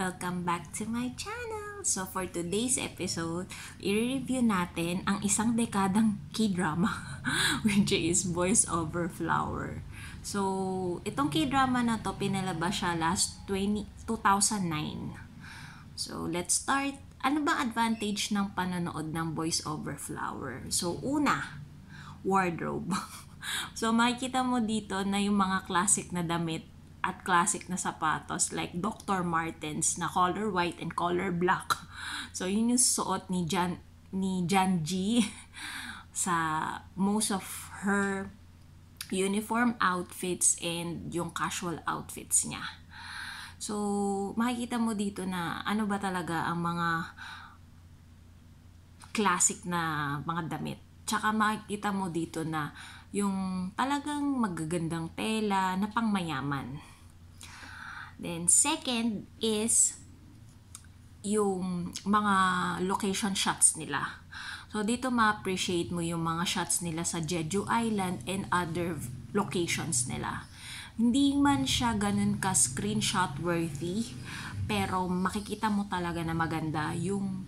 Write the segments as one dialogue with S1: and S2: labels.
S1: Welcome back to my channel! So for today's episode, i-review natin ang isang dekadang k-drama which is Voice Over Flower. So itong k-drama na to pinalabas siya last 20, 2009. So let's start. Ano bang advantage ng panonood ng Voice Over Flower? So una, wardrobe. So makikita mo dito na yung mga classic na damit at classic na sapatos like Dr. Martens na color white and color black. So yun yung suot ni Jan ni Jan G sa most of her uniform outfits and yung casual outfits niya. So, makikita mo dito na ano ba talaga ang mga classic na mga damit. Tsaka makikita mo dito na yung talagang magagandang tela na pangmayaman. Then second is yung mga location shots nila. So dito ma-appreciate mo yung mga shots nila sa Jeju Island and other locations nila. Hindi man siya ganun ka screenshot worthy, pero makikita mo talaga na maganda yung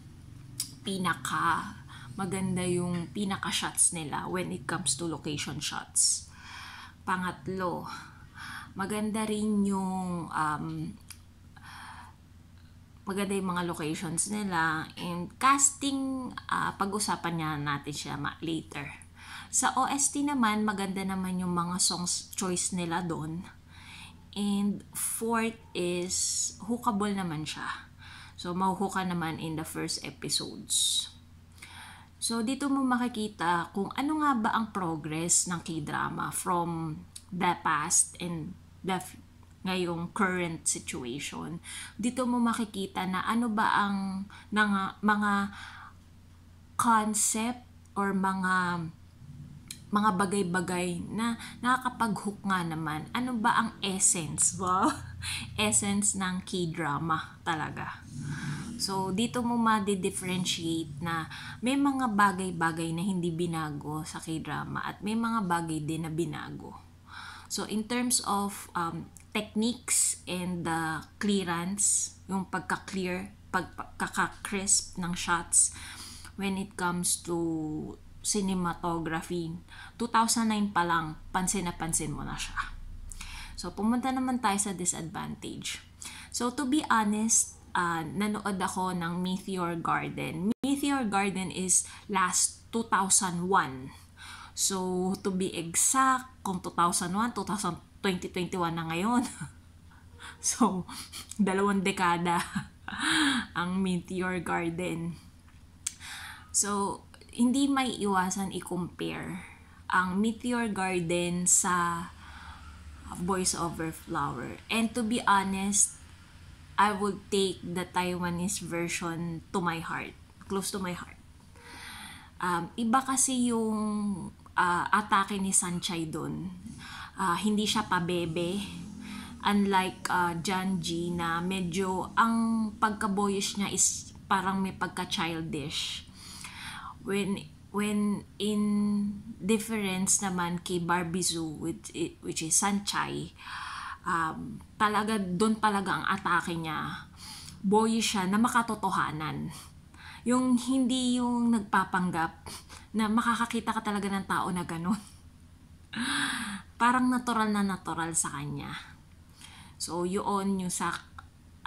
S1: pinaka maganda yung pinaka-shots nila when it comes to location shots. Pangatlo, maganda rin yung um, maganda yung mga locations nila and casting uh, pag-usapan niya natin siya later. Sa OST naman, maganda naman yung mga songs choice nila doon. And fourth is hookable naman siya. So, mahuhuka naman in the first episodes. So, dito mo makikita kung ano nga ba ang progress ng K-drama from the past and the ngayong current situation. Dito mo makikita na ano ba ang mga, mga concept or mga mga bagay-bagay na nakakapag-hook nga naman. Ano ba ang essence? Wow! essence ng K-drama talaga. So, dito mo ma-differentiate na may mga bagay-bagay na hindi binago sa K-drama at may mga bagay din na binago. So, in terms of um, techniques and uh, clearance, yung pagka-clear, pagka crisp ng shots when it comes to cinematography, 2009 pa lang, pansin na pansin mo na siya. So, pumunta naman tayo sa disadvantage. So, to be honest, uh, nanood ako ng Meteor Garden. Meteor Garden is last 2001. So, to be exact, kung 2001, 2000, 2021 na ngayon. so, dalawang dekada ang Meteor Garden. So, hindi may iwasan i-compare ang Meteor Garden sa Voice Over Flower. And to be honest, I would take the Taiwanese version to my heart, close to my heart. Um, iba kasi yung uh, atake ni Sanchai doon. Uh, ah, hindi siya pabebe. Unlike uh, John G na medyo ang pagka-boyish niya is parang may pagka-childish. When when in difference naman kay Barbie Zoo which, which is Sanchai, um, talaga doon talaga ang atake niya boyish siya na makatotohanan yung hindi yung nagpapanggap na makakakita ka talaga ng tao na ganun parang natural na natural sa kanya so yun yung sa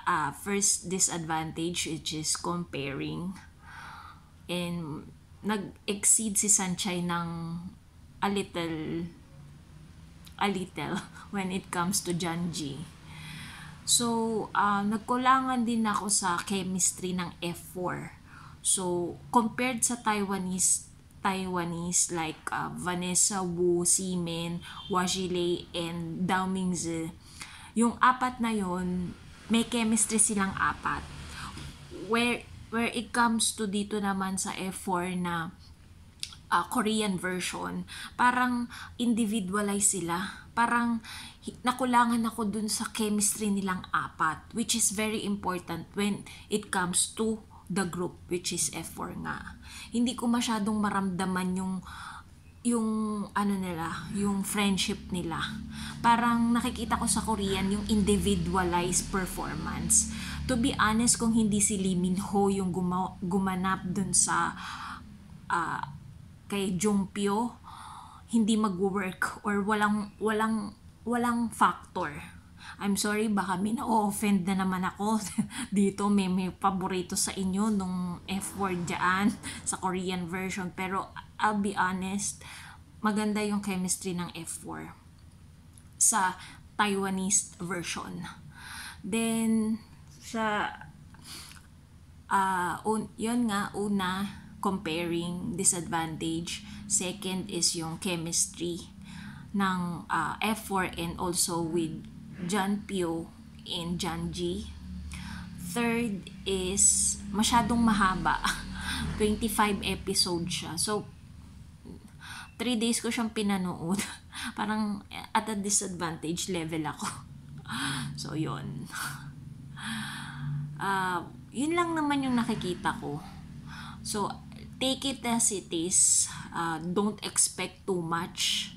S1: uh, first disadvantage which is comparing and nag-exceed si Sanchay ng a little a little when it comes to John G. So, uh, nagkulangan din ako sa chemistry ng F4. So, compared sa Taiwanese Taiwanese like uh, Vanessa Wu, Simen, Wajile, and Dao Mingzi. Yung apat na yon may chemistry silang apat. Where, where it comes to dito naman sa F4 na uh, Korean version, parang individualize sila. Parang nakulangan ako dun sa chemistry nilang apat, which is very important when it comes to the group, which is F4 nga. Hindi ko masyadong maramdaman yung yung ano nila, yung friendship nila. Parang nakikita ko sa Korean yung individualized performance. To be honest, kung hindi si Lee Min Ho yung guma- gumanap dun sa uh, kay Jompio hindi mag-work or walang walang walang factor. I'm sorry baka may na-offend na naman ako dito may may paborito sa inyo nung F word diyan sa Korean version pero I'll be honest maganda yung chemistry ng F4 sa Taiwanese version. Then sa uh, un, yun nga una comparing disadvantage. Second is yung chemistry ng uh, ah, F4 and also with John Pio and John G. Third is masyadong mahaba. 25 episodes siya. So, 3 days ko siyang pinanood. Parang at a disadvantage level ako. So, yun. Uh, yun lang naman yung nakikita ko. So, take it as it is. Uh, don't expect too much.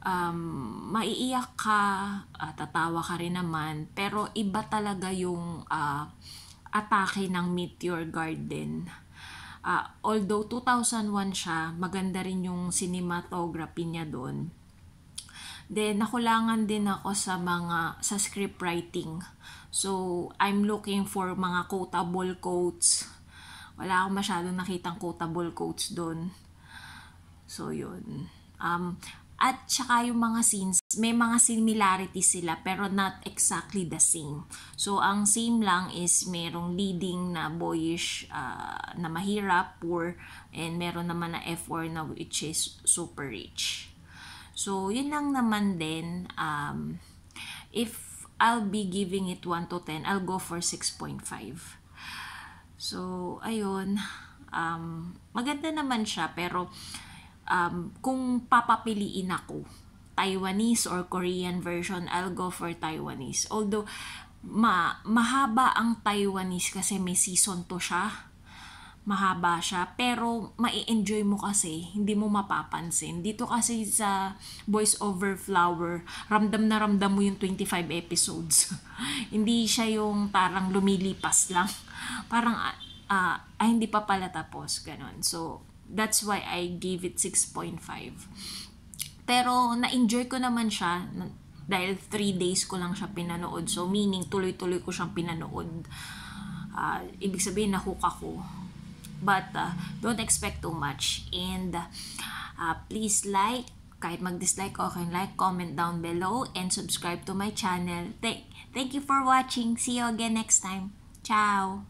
S1: Um, maiiyak ka, uh, tatawa ka rin naman, pero iba talaga yung uh, atake ng Meteor Garden. Uh, although 2001 siya, maganda rin yung cinematography niya doon. Then nakulangan din ako sa mga sa script writing. So I'm looking for mga quotable quotes wala akong masyadong nakitang quotable quotes doon. So, yun. Um, at saka yung mga scenes, may mga similarities sila pero not exactly the same. So, ang same lang is merong leading na boyish uh, na mahirap, poor, and meron naman na F4 na which is super rich. So, yun lang naman din. Um, if I'll be giving it 1 to 10, I'll go for 6.5. So, ayun. Um, maganda naman siya, pero um, kung papapiliin ako, Taiwanese or Korean version, I'll go for Taiwanese. Although, ma mahaba ang Taiwanese kasi may season to siya mahaba siya pero mai-enjoy mo kasi hindi mo mapapansin dito kasi sa Voice Over Flower ramdam na ramdam mo yung 25 episodes hindi siya yung parang lumilipas lang parang uh, ah, ay ah, ah, hindi pa pala tapos ganun so that's why I gave it 6.5 pero na-enjoy ko naman siya dahil 3 days ko lang siya pinanood so meaning tuloy-tuloy ko siyang pinanood uh, ibig sabihin nahook ako But uh, don't expect too much. And uh, please like, kahit mag-dislike okay, like, comment down below, and subscribe to my channel. Thank, thank you for watching. See you again next time. Ciao!